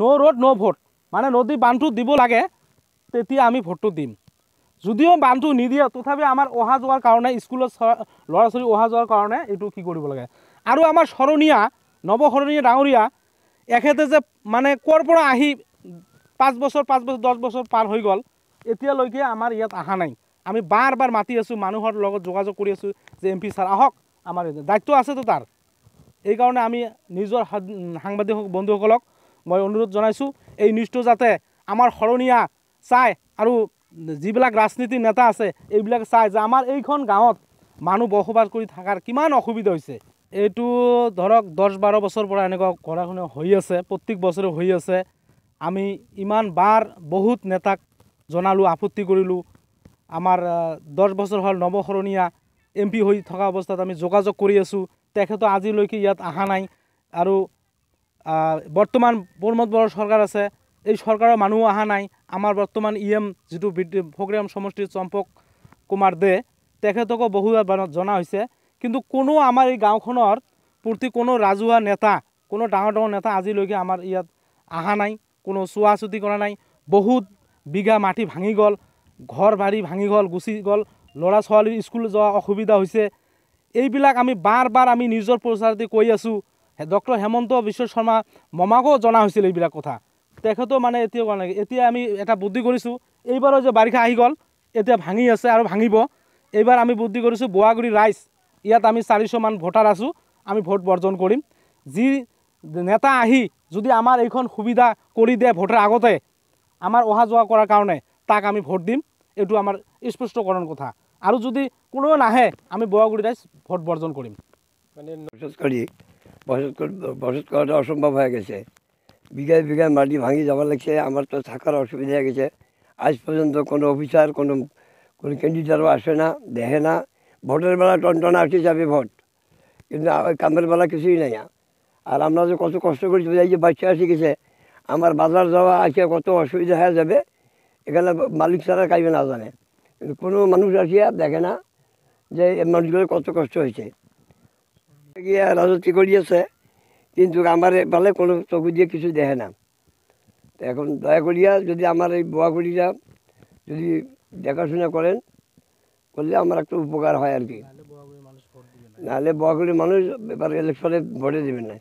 নো road নো vote মানে নদী বান্ধটো দিব লাগে তেতিয়া আমি ভোটটো দিম যদিও বান্ধটো নিদিয়ে তথাপি আমাৰ অহা যোৱাৰ কাৰণে স্কুলত ল'ৰা ছোৱালী অহা যোৱাৰ কাৰণে এইটো কি কৰিব লাগে আৰু আমাৰ স্মৰণীয়া নৱসৰণীয়া ডাঙৰীয়া এখেতে যে মানে ক'ৰ পৰা আহি পাঁচ বছৰ পাঁচ বছৰ দহ বছৰ পাৰ হৈ গ'ল এতিয়ালৈকে আমাৰ ইয়াত অহা নাই আমি বাৰ বাৰ মাতি আছোঁ মানুহৰ লগত যোগাযোগ কৰি আছোঁ যে এম পি ছাৰ আহক আমাৰ দায়িত্ব আছেতো তাৰ এইকাৰণে আমি নিজৰ সাংবাদিক বন্ধুসকলক মই অনুৰোধ জানাইছো এই নিউজটো যাতে আমাৰ শৰণীয় চায় আৰু যা রাজনীতির নেতা আছে এইবিলাক চায় যে আমার এইখন গাঁত মানুহ বসবাস করে থাকার কিমান অসুবিধা হয়েছে এইটো ধরক দশ বারো বছর পর এনেকা শুনে হৈ আছে প্রত্যেক বছরে হৈ আছে আমি ইমান বার বহুত নেতাক জনালো আপত্তি করল আমার দশ বছর হল নবশরণীয়া এমপি হৈ থকা অবস্থাত আমি যোগাযোগ করে আছো তখন আজিলেক ইয়াত আহা নাই আৰু বৰ্তমান প্ৰমোদ বড়ো চৰকাৰ আছে এই চৰকাৰৰ মানুহ অহা নাই আমাৰ বৰ্তমান ই এম যিটো প্ৰগ্ৰেম সমষ্টি চম্পক কুমাৰ দে তেখেতকো বহুত জনা হৈছে কিন্তু কোনো আমাৰ এই গাঁওখনৰ প্ৰতি কোনো ৰাজহুৱা নেতা কোনো ডাঙৰ ডাঙৰ নেতা আজিলৈকে আমাৰ ইয়াত অহা নাই কোনো চোৱা চুতি কৰা নাই বহুত বিঘা মাটি ভাঙি গ'ল ঘৰ বাৰী ভাঙি গ'ল গুচি গ'ল ল'ৰা ছোৱালী স্কুল যোৱা অসুবিধা হৈছে এইবিলাক আমি বাৰ বাৰ আমি নিউজৰ প্ৰচাৰতে কৈ আছোঁ ডক্টৰ হেমন্ত বিশ্ব শৰ্মা মমাকো জনা হৈছিল এইবিলাক কথা তেখেতেও মানে এতিয়াও কৰা নাই এতিয়া আমি এটা বুদ্ধি কৰিছোঁ এইবাৰো যে বাৰিষা আহি গ'ল এতিয়া ভাঙি আছে আৰু ভাঙিব এইবাৰ আমি বুদ্ধি কৰিছোঁ বোৱাগুৰি ৰাইজ ইয়াত আমি চাৰিশমান ভোটাৰ আছোঁ আমি ভোট বৰ্জন কৰিম যি নেতা আহি যদি আমাৰ এইখন সুবিধা কৰি দিয়ে ভোটাৰ আগতে আমাৰ অহা যোৱা কৰাৰ কাৰণে তাক আমি ভোট দিম এইটো আমাৰ স্পষ্টকৰণ কথা আৰু যদি কোনেও নাহে আমি বোৱাগুৰি ৰাইজ ভোট বৰ্জন কৰিম মানে বসত বসত করাটা অসম্ভব হয়ে গেছে বিঘায় বিঘায় মাটি ভাঙি যাওয়া লাগছে আমার তো থাকার অসুবিধা হয়ে গেছে আজ পর্যন্ত কোনো অফিসার কোনো কোনো ক্যান্ডিডেটও আসে না দেখে না ভোটের বেলা টনটনা আসে যাবে ভোট কিন্তু কামের বেলা কিছুই নাই আর আমরা যে কত কষ্ট করেছি এই যে বাচ্চা আসে গেছে আমার বাজার যাওয়া আসে কত অসুবিধা হয়ে যাবে এখানে মালিক ছাড়া কাইবে না জানে কোনো মানুষ আসিয়া দেখে না যে মানুষগুলো কত কষ্ট হয়েছে গিয়ে রাজত্ব করিয়েছে কিন্তু আমার বলে কোনো চকু দিয়ে কিছু দেখে না এখন দয়া করিয়া যদি আমার এই বোয়াগুড়িরা যদি দেখাশোনা করেন করলে আমার একটা উপকার হয় আর কি নাহলে বোয়াগুড়ির মানুষ এবার ইলেকশনে ভোটে দেবেন না